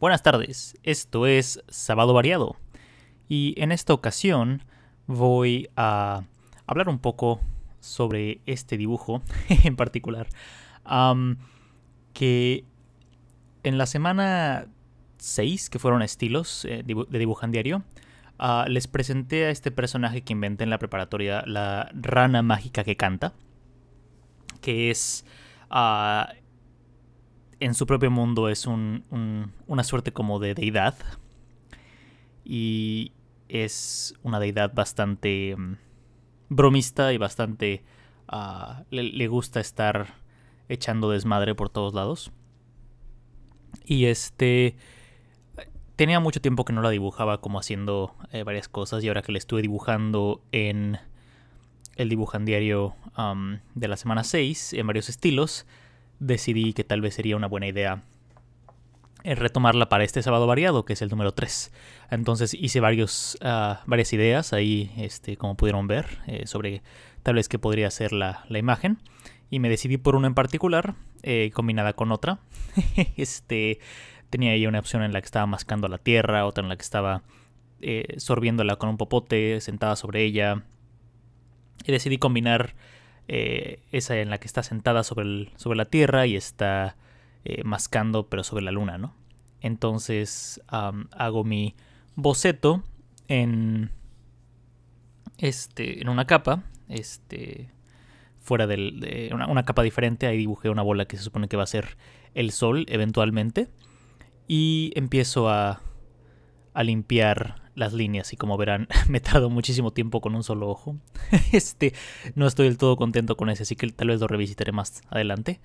Buenas tardes, esto es Sábado Variado. Y en esta ocasión voy a hablar un poco sobre este dibujo en particular. que en la semana 6, que fueron estilos eh, de dibujan diario, ah, les presenté a este personaje que inventé en la preparatoria, la rana mágica que canta, que es ah, en su propio mundo es una suerte como de deidad. Y es una deidad bastante mm, bromista y bastante... Ah, le, gusta estar echando desmadre por todos lados. Y este... Tenía mucho tiempo que no la dibujaba como haciendo eh, varias cosas y ahora que la estuve dibujando en el en diario de la semana 6 en varios estilos, decidí que tal vez sería una buena idea eh, retomarla para este sábado variado, que es el número 3. Entonces hice varios, ah, varias ideas ahí, este, como pudieron ver, eh, sobre tal vez que podría ser la, imagen. Y me decidí por una en particular, eh, combinada con otra. este, tenía ahí una opción en la que estaba mascando la tierra, otra en la que estaba sorbiéndola con un popote, sentada sobre ella. Y decidí combinar eh, esa en la que está sentada sobre, la Tierra y está eh, mascando, pero sobre la Luna, ¿no? Entonces hago mi boceto en, este, en una capa, este, fuera de una, capa diferente, ahí dibujé una bola que se supone que va a ser el Sol eventualmente, y empiezo a, a limpiar las líneas y como verán me tardo muchísimo tiempo con un solo ojo. este, no estoy del todo contento con ese, así que tal vez lo revisitaré más adelante.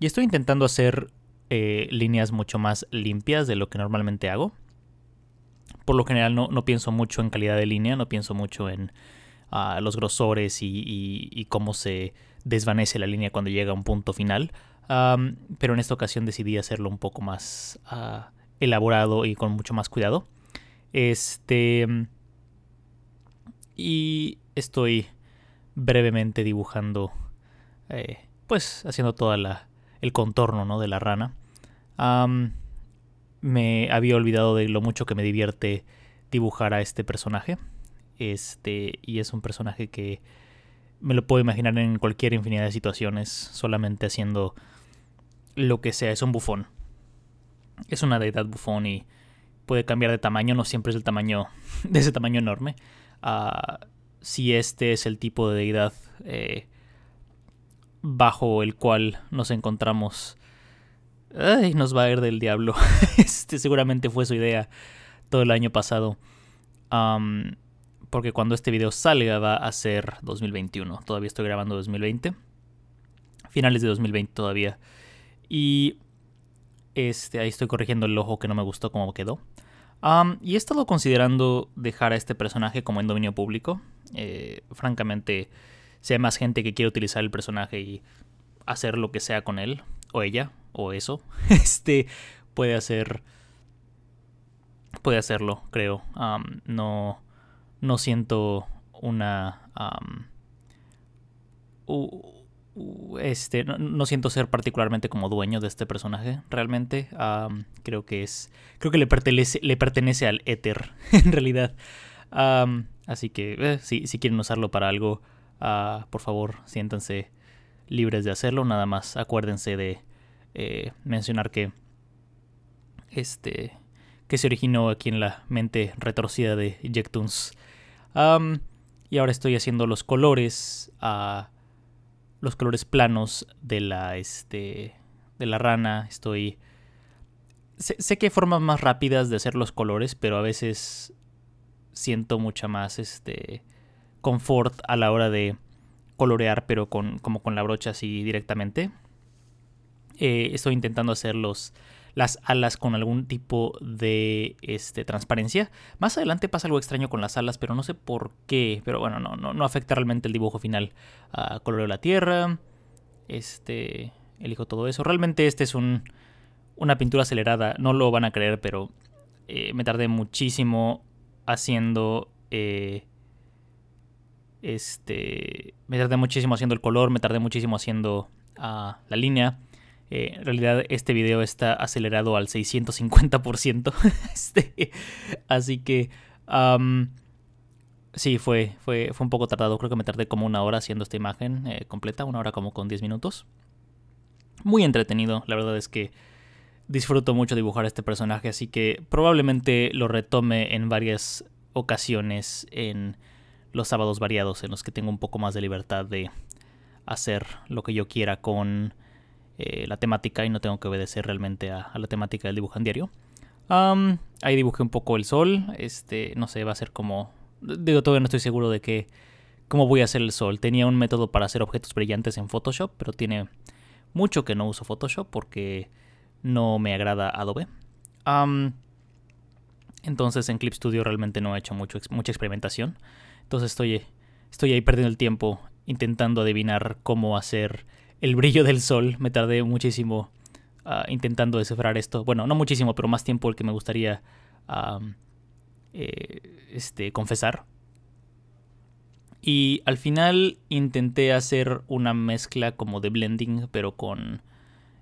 y estoy intentando hacer eh, líneas mucho más limpias de lo que normalmente hago. Por lo general no, pienso mucho en calidad de línea, no pienso mucho en ah, los grosores y, cómo se desvanece la línea cuando llega a un punto final. pero en esta ocasión decidí hacerlo un poco más ah, elaborado y con mucho más cuidado. Este. Y estoy brevemente dibujando. Eh, pues haciendo todo el contorno, ¿no? De la rana. me había olvidado de lo mucho que me divierte dibujar a este personaje. Este. Y es un personaje que. Me lo puedo imaginar en cualquier infinidad de situaciones. Solamente haciendo. lo que sea. Es un bufón. Es una deidad bufón y puede cambiar de tamaño, no siempre es el tamaño de ese tamaño enorme. si este es el tipo de deidad eh, bajo el cual nos encontramos, ay, nos va a ir del diablo. este seguramente fue su idea todo el año pasado. porque cuando este video salga va a ser 2021. Todavía estoy grabando 2020. Finales de 2020 todavía. Y este, ahí estoy corrigiendo el ojo que no me gustó como quedó. y he estado considerando dejar a este personaje como en dominio público. Eh, francamente, si hay más gente que quiere utilizar el personaje y hacer lo que sea con él, o ella, o eso, este puede hacer. Puede hacerlo, creo. no. No siento una. Uh, este, no, siento ser particularmente como dueño de este personaje, realmente. creo que es. Creo que le pertenece, le pertenece al éter, en realidad. así que, eh, si, quieren usarlo para algo, ah, por favor, siéntanse libres de hacerlo. Nada más acuérdense de eh, mencionar que. Este. que se originó aquí en la mente retorcida de Jacktoons. y ahora estoy haciendo los colores los colores planos de la, este, de la rana. Estoy... Sé, que hay formas más rápidas de hacer los colores, pero a veces siento mucha más este, confort a la hora de colorear, pero con, como con la brocha así directamente. Eh, estoy intentando hacer los las alas con algún tipo de este, transparencia. Más adelante pasa algo extraño con las alas, pero no sé por qué. Pero bueno, no, no, afecta realmente el dibujo final. a color de la tierra. Este. Elijo todo eso. Realmente este es un, una pintura acelerada. No lo van a creer, pero eh, me tardé muchísimo haciendo. Eh, este. Me tardé muchísimo haciendo el color. Me tardé muchísimo haciendo ah, la línea. Eh, en realidad este video está acelerado al 650%. este, así que... sí, fue, fue, fue un poco tardado. Creo que me tardé como una hora haciendo esta imagen eh, completa. Una hora como con 10 minutos. Muy entretenido. La verdad es que disfruto mucho dibujar este personaje. Así que probablemente lo retome en varias ocasiones en los sábados variados en los que tengo un poco más de libertad de hacer lo que yo quiera con eh, la temática y no tengo que obedecer realmente a, la temática del en diario. ahí dibujé un poco el sol, este, no sé, va a ser como... Digo, todavía no estoy seguro de que... ¿Cómo voy a hacer el sol? Tenía un método para hacer objetos brillantes en Photoshop, pero tiene mucho que no uso Photoshop porque no me agrada Adobe. entonces en Clip Studio realmente no he hecho mucho, mucha experimentación. Entonces estoy, estoy ahí perdiendo el tiempo intentando adivinar cómo hacer el brillo del sol. Me tardé muchísimo ah, intentando descifrar esto. Bueno, no muchísimo, pero más tiempo el que me gustaría eh, este, confesar. Y al final intenté hacer una mezcla como de blending, pero con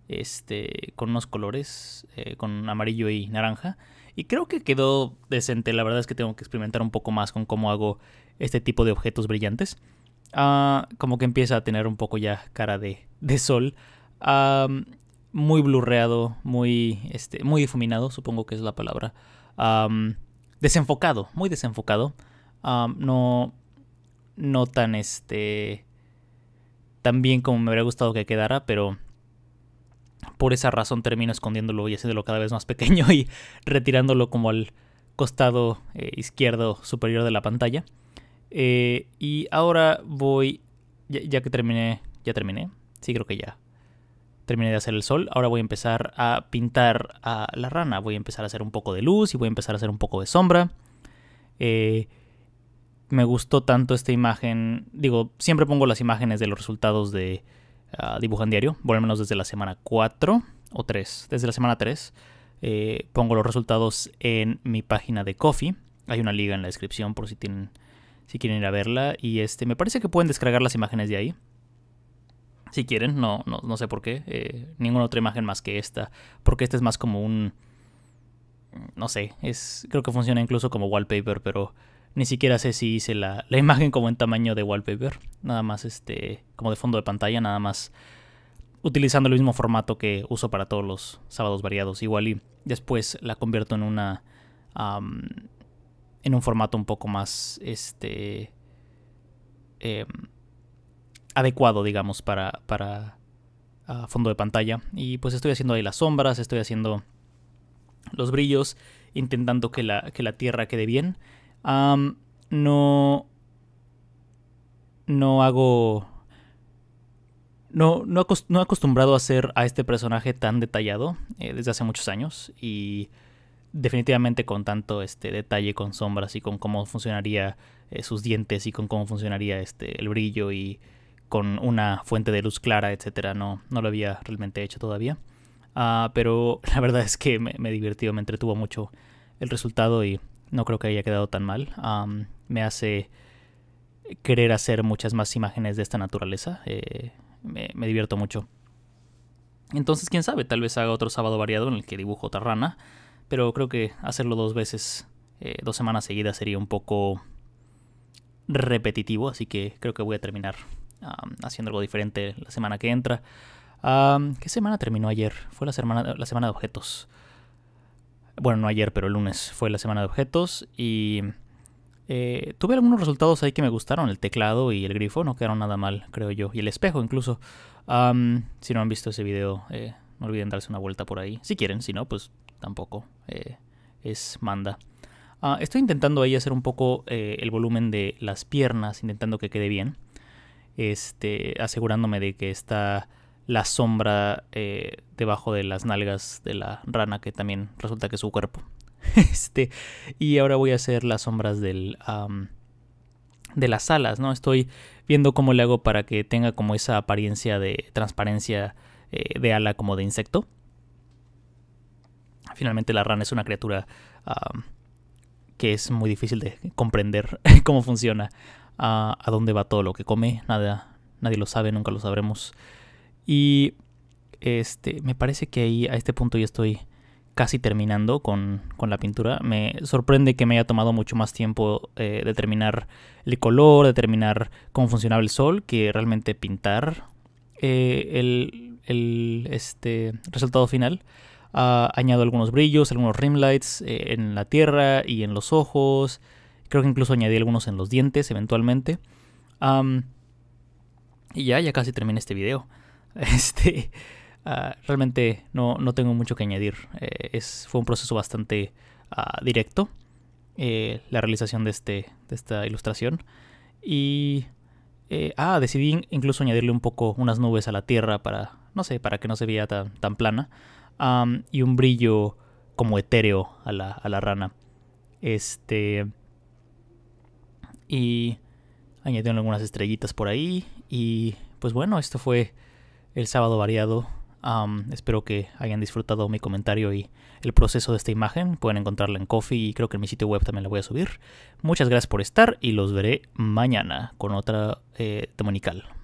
este con unos colores, eh, con amarillo y naranja. Y creo que quedó decente. La verdad es que tengo que experimentar un poco más con cómo hago este tipo de objetos brillantes. Ah, como que empieza a tener un poco ya cara de, de sol. muy blurreado, muy, este, muy difuminado, supongo que es la palabra. desenfocado, muy desenfocado. no, no tan este, tan bien como me hubiera gustado que quedara, pero por esa razón termino escondiéndolo y haciéndolo cada vez más pequeño y retirándolo como al costado eh, izquierdo superior de la pantalla. Eh, y ahora voy, ya, que terminé, ya terminé, sí creo que ya. Terminé de hacer el sol, ahora voy a empezar a pintar a la rana, voy a empezar a hacer un poco de luz y voy a empezar a hacer un poco de sombra. Eh, me gustó tanto esta imagen, digo, siempre pongo las imágenes de los resultados de ah, Dibujan Diario, por menos desde la semana 4 o 3, desde la semana 3. Eh, pongo los resultados en mi página de Coffee. Hay una liga en la descripción por si tienen si quieren ir a verla. Y este, me parece que pueden descargar las imágenes de ahí. Si quieren, no, no, sé por qué. Eh, ninguna otra imagen más que esta. Porque esta es más como un. No sé. Es. Creo que funciona incluso como wallpaper, pero. Ni siquiera sé si hice la, la imagen como en tamaño de wallpaper. Nada más este. como de fondo de pantalla. Nada más. Utilizando el mismo formato que uso para todos los sábados variados. Igual y después la convierto en una en un formato un poco más este eh, adecuado, digamos, para, para ah, fondo de pantalla. Y pues estoy haciendo ahí las sombras, estoy haciendo los brillos, intentando que la, tierra quede bien. no, no hago... No, he acostumbrado a hacer a este personaje tan detallado eh, desde hace muchos años y definitivamente con tanto este detalle con sombras y con cómo funcionaría eh, sus dientes y con cómo funcionaría este el brillo y con una fuente de luz clara, etcétera, no lo había realmente hecho todavía. Ah, pero la verdad es que me, divirtió, me entretuvo mucho el resultado y no creo que haya quedado tan mal. me hace querer hacer muchas más imágenes de esta naturaleza. Eh, me, me, divierto mucho. Entonces, quién sabe, tal vez haga otro sábado variado en el que dibujo otra rana pero creo que hacerlo dos veces, eh, dos semanas seguidas sería un poco repetitivo, así que creo que voy a terminar haciendo algo diferente la semana que entra. ¿Qué semana terminó ayer? Fue la semana, la semana de objetos. Bueno, no ayer, pero el lunes fue la semana de objetos y eh, tuve algunos resultados ahí que me gustaron. El teclado y el grifo no quedaron nada mal, creo yo. Y el espejo incluso. si no han visto ese video, eh, no olviden darse una vuelta por ahí. Si quieren, si no, pues tampoco eh, es manda. Ah, estoy intentando ahí hacer un poco eh, el volumen de las piernas, intentando que quede bien. Este, asegurándome de que está la sombra eh, debajo de las nalgas de la rana, que también resulta que es su cuerpo. este, y ahora voy a hacer las sombras del, de las alas, ¿no? Estoy viendo cómo le hago para que tenga como esa apariencia de transparencia de ala como de insecto finalmente la rana es una criatura que es muy difícil de comprender cómo funciona, a dónde va todo lo que come, nada, nadie lo sabe, nunca lo sabremos. Y este, me parece que ahí a este punto ya estoy casi terminando con, la pintura. Me sorprende que me haya tomado mucho más tiempo eh, determinar el color, determinar cómo funcionaba el sol, que realmente pintar eh, el, este, resultado final. Ah, añado algunos brillos, algunos rim lights eh, en la tierra y en los ojos. Creo que incluso añadí algunos en los dientes eventualmente. y ya, ya casi terminé este video. Este, ah, realmente no, tengo mucho que añadir. Eh, fue un proceso bastante ah, directo. Eh, la realización de, este, de esta ilustración. Y... ah, decidí incluso añadirle un poco unas nubes a la tierra para, no sé, para que no se vea tan, tan plana y un brillo como etéreo a la, a la rana. Este. Y añadieron algunas estrellitas por ahí. Y pues bueno, esto fue el sábado variado. espero que hayan disfrutado mi comentario y el proceso de esta imagen. Pueden encontrarla en Coffee y creo que en mi sitio web también la voy a subir. Muchas gracias por estar y los veré mañana con otra eh, demonical